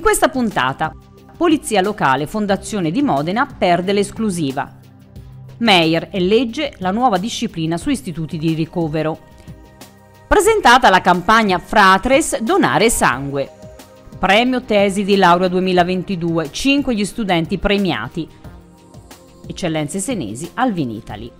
In questa puntata, Polizia Locale Fondazione di Modena perde l'esclusiva. Meyer e legge la nuova disciplina su istituti di ricovero. Presentata la campagna Fratres Donare Sangue. Premio Tesi di Laurea 2022, 5 gli studenti premiati. Eccellenze senesi al Vinitali.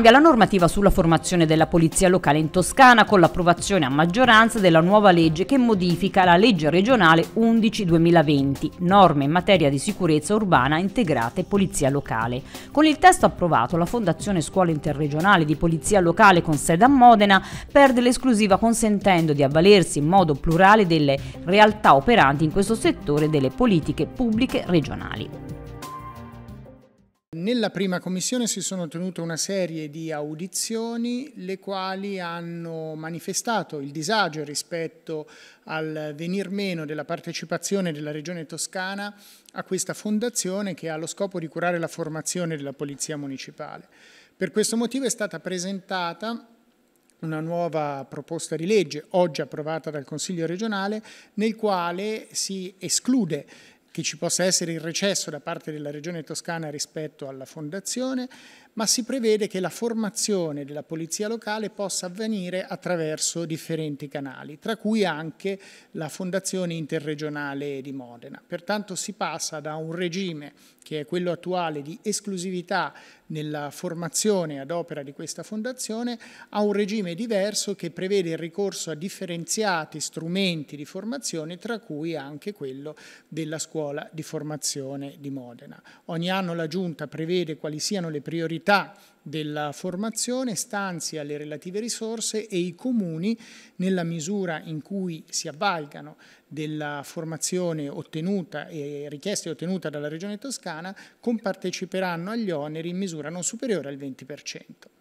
Cambia la normativa sulla formazione della polizia locale in Toscana con l'approvazione a maggioranza della nuova legge che modifica la legge regionale 11-2020, norme in materia di sicurezza urbana integrate polizia locale. Con il testo approvato la Fondazione Scuola Interregionale di Polizia Locale con sede a Modena perde l'esclusiva consentendo di avvalersi in modo plurale delle realtà operanti in questo settore delle politiche pubbliche regionali. Nella prima commissione si sono tenute una serie di audizioni le quali hanno manifestato il disagio rispetto al venir meno della partecipazione della Regione Toscana a questa fondazione che ha lo scopo di curare la formazione della Polizia Municipale. Per questo motivo è stata presentata una nuova proposta di legge, oggi approvata dal Consiglio regionale, nel quale si esclude che ci possa essere il recesso da parte della Regione Toscana rispetto alla fondazione, ma si prevede che la formazione della polizia locale possa avvenire attraverso differenti canali, tra cui anche la Fondazione Interregionale di Modena. Pertanto si passa da un regime che è quello attuale di esclusività nella formazione ad opera di questa fondazione a un regime diverso che prevede il ricorso a differenziati strumenti di formazione tra cui anche quello della scuola di formazione di Modena. Ogni anno la Giunta prevede quali siano le priorità qualità della formazione stanzia le relative risorse e i comuni, nella misura in cui si avvalgano della formazione ottenuta e richiesta e ottenuta dalla Regione Toscana, comparteciperanno agli oneri in misura non superiore al 20%.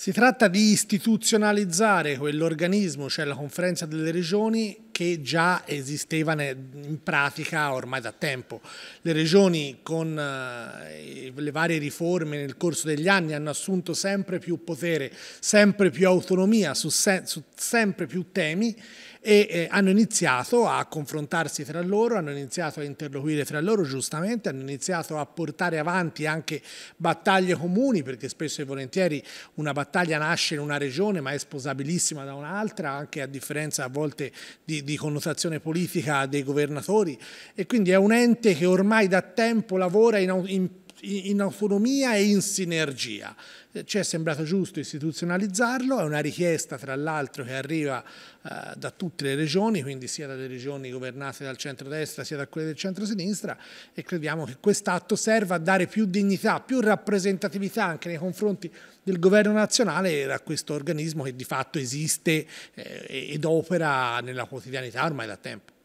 Si tratta di istituzionalizzare quell'organismo, cioè la conferenza delle regioni, che già esisteva in pratica ormai da tempo. Le regioni con eh, le varie riforme nel corso degli anni hanno assunto sempre più potere, sempre più autonomia su, se su sempre più temi e eh, hanno iniziato a confrontarsi tra loro, hanno iniziato a interloquire tra loro giustamente, hanno iniziato a portare avanti anche battaglie comuni perché spesso e volentieri una battaglia nasce in una regione ma è sposabilissima da un'altra anche a differenza a volte di, di connotazione politica dei governatori e quindi è un ente che ormai da tempo lavora in, in in autonomia e in sinergia. Eh, ci è sembrato giusto istituzionalizzarlo, è una richiesta tra l'altro che arriva eh, da tutte le regioni, quindi sia dalle regioni governate dal centro-destra sia da quelle del centro-sinistra e crediamo che quest'atto serva a dare più dignità, più rappresentatività anche nei confronti del governo nazionale a questo organismo che di fatto esiste eh, ed opera nella quotidianità ormai da tempo.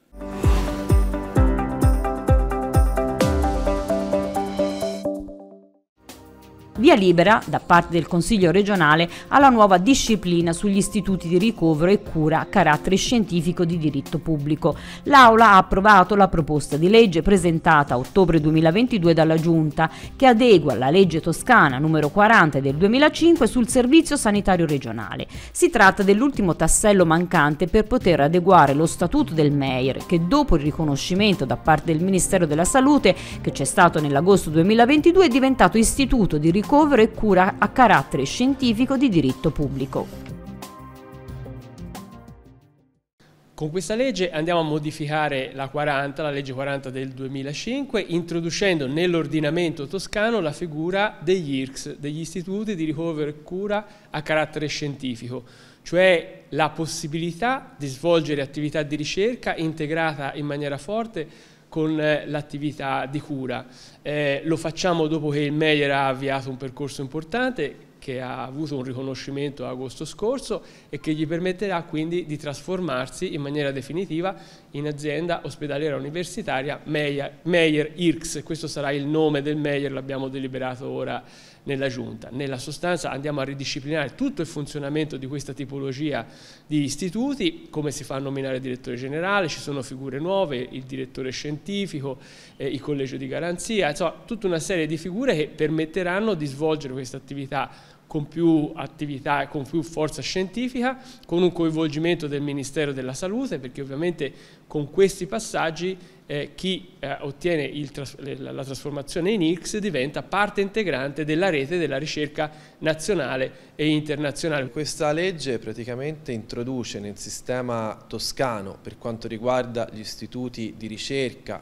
via libera da parte del Consiglio regionale alla nuova disciplina sugli istituti di ricovero e cura a carattere scientifico di diritto pubblico. L'Aula ha approvato la proposta di legge presentata a ottobre 2022 dalla Giunta che adegua la legge toscana numero 40 del 2005 sul servizio sanitario regionale. Si tratta dell'ultimo tassello mancante per poter adeguare lo statuto del MEIR che dopo il riconoscimento da parte del Ministero della Salute che c'è stato nell'agosto 2022 è diventato istituto di ricovero ricovero e cura a carattere scientifico di diritto pubblico. Con questa legge andiamo a modificare la 40, la legge 40 del 2005, introducendo nell'ordinamento toscano la figura degli IRCS, degli istituti di ricovero e cura a carattere scientifico, cioè la possibilità di svolgere attività di ricerca integrata in maniera forte con eh, l'attività di cura. Eh, lo facciamo dopo che il Meyer ha avviato un percorso importante che ha avuto un riconoscimento agosto scorso e che gli permetterà quindi di trasformarsi in maniera definitiva in azienda ospedaliera universitaria Meyer, Meyer IRCS, questo sarà il nome del Meyer, l'abbiamo deliberato ora nella giunta. Nella sostanza andiamo a ridisciplinare tutto il funzionamento di questa tipologia di istituti, come si fa a nominare il direttore generale, ci sono figure nuove, il direttore scientifico, eh, il collegio di garanzia, insomma tutta una serie di figure che permetteranno di svolgere questa attività con più attività e con più forza scientifica, con un coinvolgimento del Ministero della Salute, perché ovviamente con questi passaggi eh, chi eh, ottiene tras la, la trasformazione in X diventa parte integrante della rete della ricerca nazionale e internazionale. Questa legge praticamente introduce nel sistema toscano per quanto riguarda gli istituti di ricerca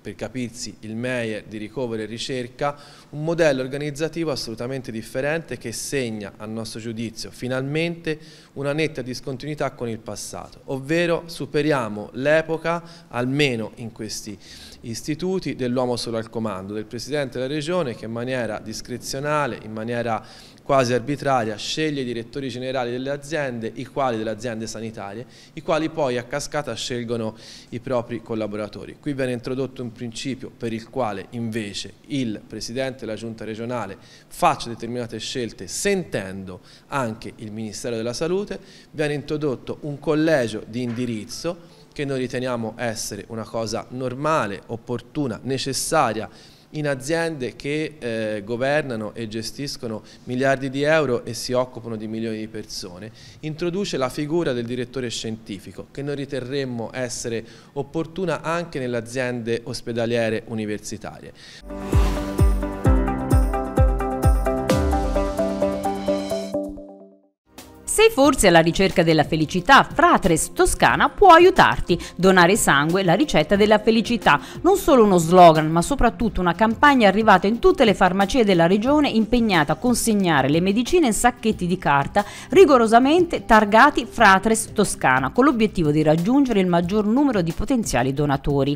per capirsi il Meyer di ricovero e ricerca, un modello organizzativo assolutamente differente che segna, a nostro giudizio, finalmente una netta discontinuità con il passato, ovvero superiamo l'epoca, almeno in questi istituti, dell'uomo solo al comando, del Presidente della Regione che in maniera discrezionale, in maniera quasi arbitraria sceglie i direttori generali delle aziende, i quali delle aziende sanitarie, i quali poi a cascata scelgono i propri collaboratori. Qui viene introdotto un principio per il quale invece il Presidente della Giunta regionale faccia determinate scelte sentendo anche il Ministero della Salute, viene introdotto un collegio di indirizzo che noi riteniamo essere una cosa normale, opportuna, necessaria in aziende che eh, governano e gestiscono miliardi di euro e si occupano di milioni di persone, introduce la figura del direttore scientifico che noi riterremmo essere opportuna anche nelle aziende ospedaliere universitarie. Sei forse alla ricerca della felicità, Fratres Toscana può aiutarti. Donare sangue, la ricetta della felicità. Non solo uno slogan, ma soprattutto una campagna arrivata in tutte le farmacie della regione impegnata a consegnare le medicine in sacchetti di carta rigorosamente targati Fratres Toscana, con l'obiettivo di raggiungere il maggior numero di potenziali donatori.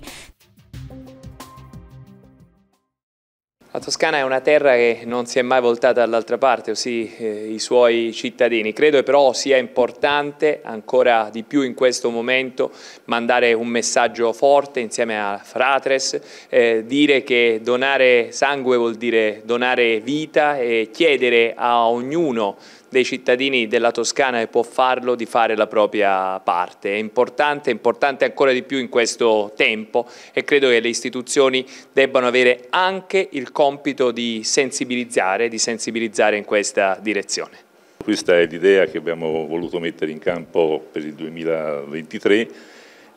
La Toscana è una terra che non si è mai voltata dall'altra parte, osì eh, i suoi cittadini. Credo però sia importante ancora di più in questo momento mandare un messaggio forte insieme a Fratres, eh, dire che donare sangue vuol dire donare vita e chiedere a ognuno dei cittadini della Toscana che può farlo di fare la propria parte. È importante, è importante ancora di più in questo tempo e credo che le istituzioni debbano avere anche il compito di sensibilizzare, di sensibilizzare in questa direzione. Questa è l'idea che abbiamo voluto mettere in campo per il 2023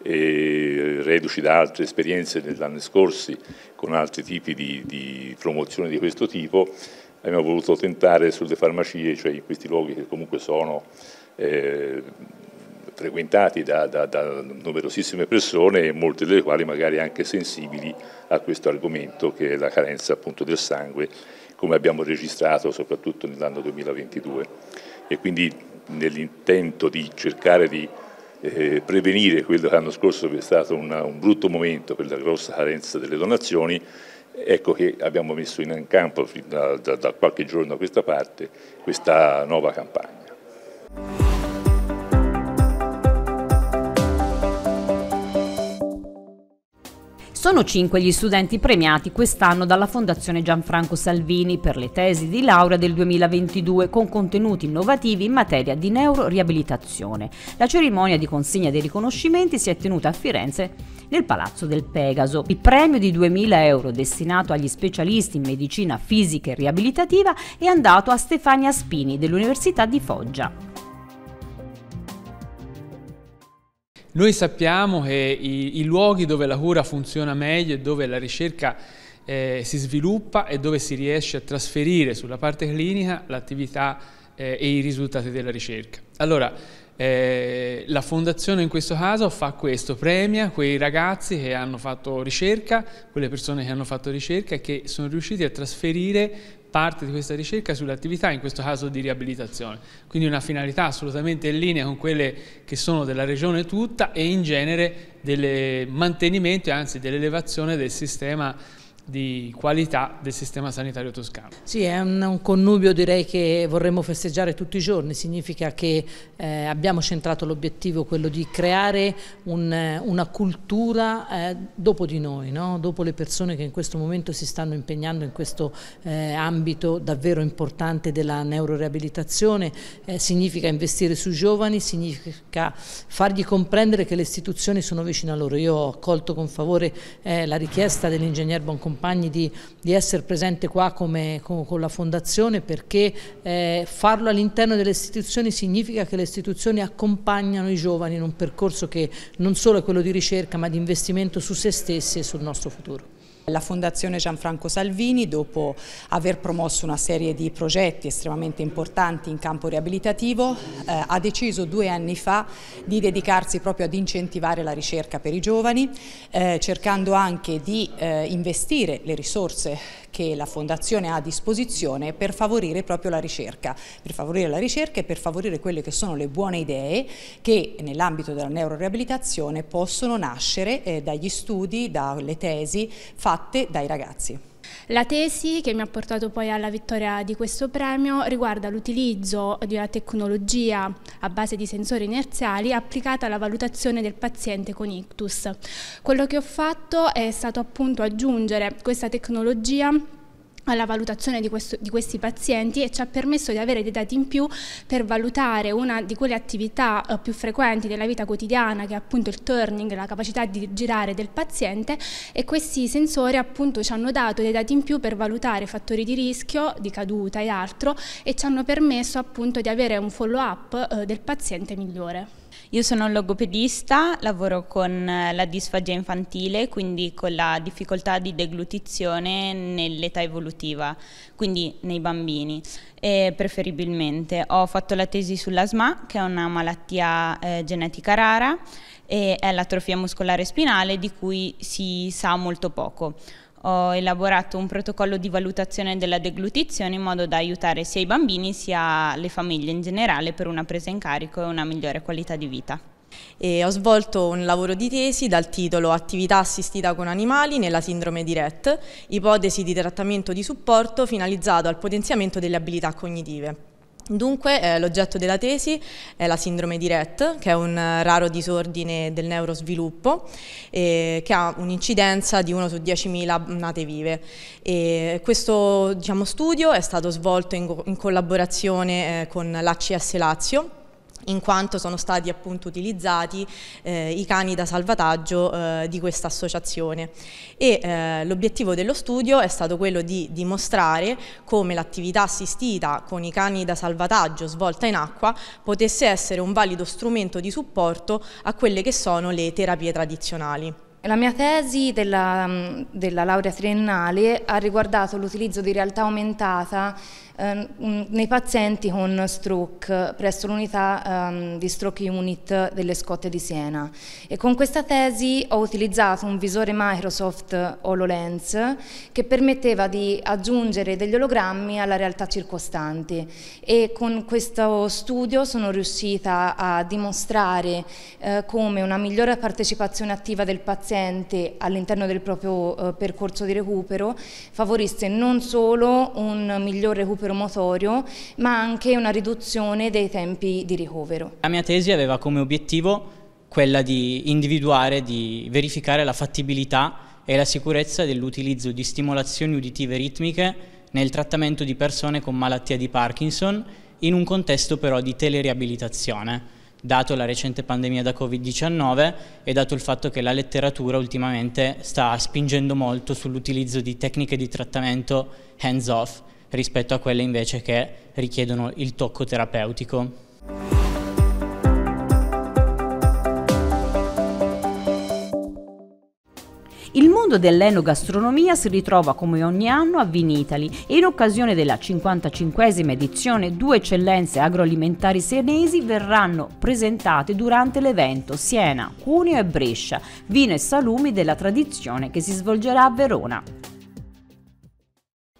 e reduci da altre esperienze dell'anno scorso con altri tipi di, di promozione di questo tipo abbiamo voluto tentare sulle farmacie, cioè in questi luoghi che comunque sono eh, frequentati da, da, da, numerosissime persone, molte delle quali magari anche sensibili a questo argomento che è la carenza appunto del sangue, come abbiamo registrato soprattutto nell'anno 2022. E quindi nell'intento di cercare di eh, prevenire quello che l'anno scorso è stato una, un brutto momento per la grossa carenza delle donazioni, Ecco che abbiamo messo in campo da, da, da qualche giorno a questa parte questa nuova campagna. Sono cinque gli studenti premiati quest'anno dalla Fondazione Gianfranco Salvini per le tesi di laurea del 2022 con contenuti innovativi in materia di neuroriabilitazione. La cerimonia di consegna dei riconoscimenti si è tenuta a Firenze nel Palazzo del Pegaso. Il premio di 2.000 euro destinato agli specialisti in medicina fisica e riabilitativa è andato a Stefania Spini dell'Università di Foggia. Noi sappiamo che i, i luoghi dove la cura funziona meglio e dove la ricerca eh, si sviluppa e dove si riesce a trasferire sulla parte clinica l'attività eh, e i risultati della ricerca. Allora, eh, la fondazione in questo caso fa questo, premia quei ragazzi che hanno fatto ricerca, quelle persone che hanno fatto ricerca e che sono riusciti a trasferire parte di questa ricerca sull'attività, in questo caso di riabilitazione. Quindi una finalità assolutamente in linea con quelle che sono della regione tutta e in genere del mantenimento e anzi dell'elevazione del sistema di qualità del sistema sanitario toscano. Sì, è un, un, connubio direi che vorremmo festeggiare tutti i giorni, significa che eh, abbiamo centrato l'obiettivo quello di creare un, eh, una cultura eh, dopo di noi, no? dopo le persone che in questo momento si stanno impegnando in questo eh, ambito davvero importante della neuroreabilitazione, eh, significa investire sui giovani, significa fargli comprendere che le istituzioni sono vicine a loro. Io ho accolto con favore eh, la richiesta dell'ingegner Boncompagno compagni di, di essere presente qua come, con, con, la fondazione perché eh, farlo all'interno delle istituzioni significa che le istituzioni accompagnano i giovani in un percorso che non solo è quello di ricerca ma di investimento su se stessi e sul nostro futuro. La Fondazione Gianfranco Salvini, dopo aver promosso una serie di progetti estremamente importanti in campo riabilitativo, eh, ha deciso due anni fa di dedicarsi proprio ad incentivare la ricerca per i giovani, eh, cercando anche di eh, investire le risorse che la Fondazione ha a disposizione per favorire proprio la ricerca, per favorire la ricerca e per favorire quelle che sono le buone idee che nell'ambito della neuroreabilitazione possono nascere eh, dagli studi, dalle tesi fatte dai ragazzi. La tesi che mi ha portato poi alla vittoria di questo premio riguarda l'utilizzo di una tecnologia a base di sensori inerziali applicata alla valutazione del paziente con ictus. Quello che ho fatto è stato appunto aggiungere questa tecnologia alla valutazione di, questo, di, questi pazienti e ci ha permesso di avere dei dati in più per valutare una di quelle attività eh, più frequenti della vita quotidiana che è appunto il turning, la capacità di girare del paziente e questi sensori appunto ci hanno dato dei dati in più per valutare fattori di rischio, di caduta e altro e ci hanno permesso appunto di avere un follow up eh, del paziente migliore. Io sono un logopedista, lavoro con eh, la disfagia infantile, quindi con la difficoltà di deglutizione nell'età evolutiva, quindi nei bambini eh, preferibilmente. Ho fatto la tesi sull'asma, che è una malattia eh, genetica rara e è l'atrofia muscolare spinale di cui si sa molto poco. Ho elaborato un protocollo di valutazione della deglutizione in modo da aiutare sia i bambini sia le famiglie in generale per una presa in carico e una migliore qualità di vita. E ho svolto un lavoro di tesi dal titolo Attività assistita con animali nella sindrome di Rett, ipotesi di trattamento di supporto finalizzato al potenziamento delle abilità cognitive. Dunque eh, l'oggetto della tesi è la sindrome di Rett, che è un eh, raro disordine del neurosviluppo eh, che ha un'incidenza di 1 su 10.000 nate vive. E questo diciamo, studio è stato svolto in, in collaborazione eh, con l'ACS Lazio in quanto sono stati appunto utilizzati eh, i cani da salvataggio eh, di questa associazione e eh, l'obiettivo dello studio è stato quello di dimostrare come l'attività assistita con i cani da salvataggio svolta in acqua potesse essere un valido strumento di supporto a quelle che sono le terapie tradizionali. La mia tesi della, della laurea triennale ha riguardato l'utilizzo di realtà aumentata Ehm, nei pazienti con stroke presso l'unità um, di stroke unit delle scotte di Siena e con questa tesi ho utilizzato un visore Microsoft HoloLens che permetteva di aggiungere degli ologrammi alla realtà circostante e con questo studio sono riuscita a dimostrare eh, come una migliore partecipazione attiva del paziente all'interno del proprio eh, percorso di recupero favorisse non solo un miglior recupero promotorio, ma anche una riduzione dei tempi di ricovero. La mia tesi aveva come obiettivo quella di individuare, di verificare la fattibilità e la sicurezza dell'utilizzo di stimolazioni uditive ritmiche nel trattamento di persone con malattia di Parkinson in un contesto però di teleriabilitazione, dato la recente pandemia da Covid-19 e dato il fatto che la letteratura ultimamente sta spingendo molto sull'utilizzo di tecniche di trattamento hands-off rispetto a quelle invece che richiedono il tocco terapeutico. Il mondo dell'enogastronomia si ritrova come ogni anno a Vinitali e in occasione della 55esima edizione due eccellenze agroalimentari senesi verranno presentate durante l'evento Siena, Cuneo e Brescia, vino e salumi della tradizione che si svolgerà a Verona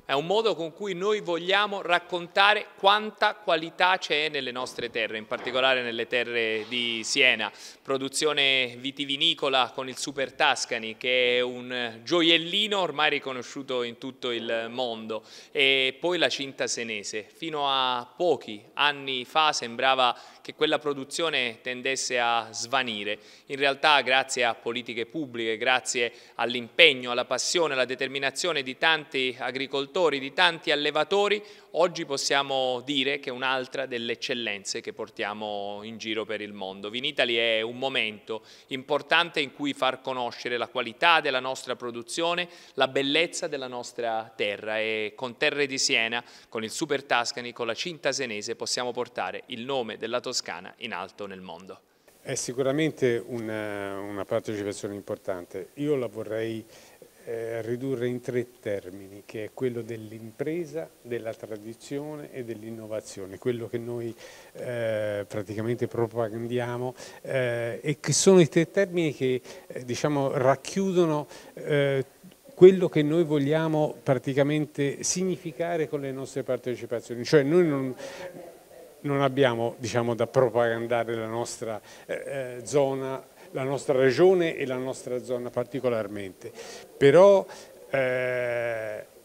è un modo con cui noi vogliamo raccontare quanta qualità c'è nelle nostre terre, in particolare nelle terre di Siena. Produzione vitivinicola con il Super Tascani, che è un gioiellino ormai riconosciuto in tutto il mondo, e poi la cinta senese. Fino a pochi anni fa sembrava che quella produzione tendesse a svanire. In realtà grazie a politiche pubbliche, grazie all'impegno, alla passione, alla determinazione di tanti agricoltori, produttori, di tanti allevatori, oggi possiamo dire che è un'altra delle eccellenze che portiamo in giro per il mondo. Vinitali è un momento importante in cui far conoscere la qualità della nostra produzione, la bellezza della nostra terra e con Terre di Siena, con il Super Tascani, con la Cinta Senese possiamo portare il nome della Toscana in alto nel mondo. È sicuramente una, eh, una partecipazione importante. Io la vorrei eh, ridurre in tre termini, che è quello dell'impresa, della tradizione e dell'innovazione, quello che noi eh, praticamente propagandiamo eh, e che sono i tre termini che eh, diciamo, racchiudono eh, quello che noi vogliamo praticamente significare con le nostre partecipazioni, cioè noi non, non abbiamo diciamo, da propagandare la nostra zona la nostra regione e la nostra zona particolarmente. Però eh,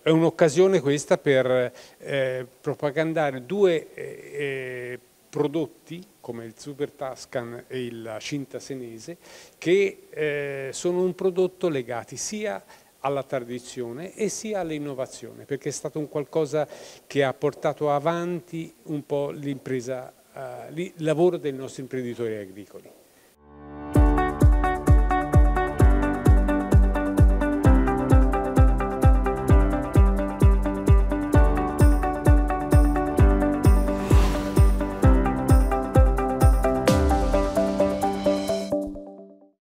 è un'occasione questa per eh, propagandare due eh, eh prodotti come il Super Tascan e la cinta senese che eh, sono un prodotto legati sia alla tradizione e sia all'innovazione perché è stato un qualcosa che ha portato avanti un po' l'impresa, eh, il lavoro dei nostri imprenditori agricoli.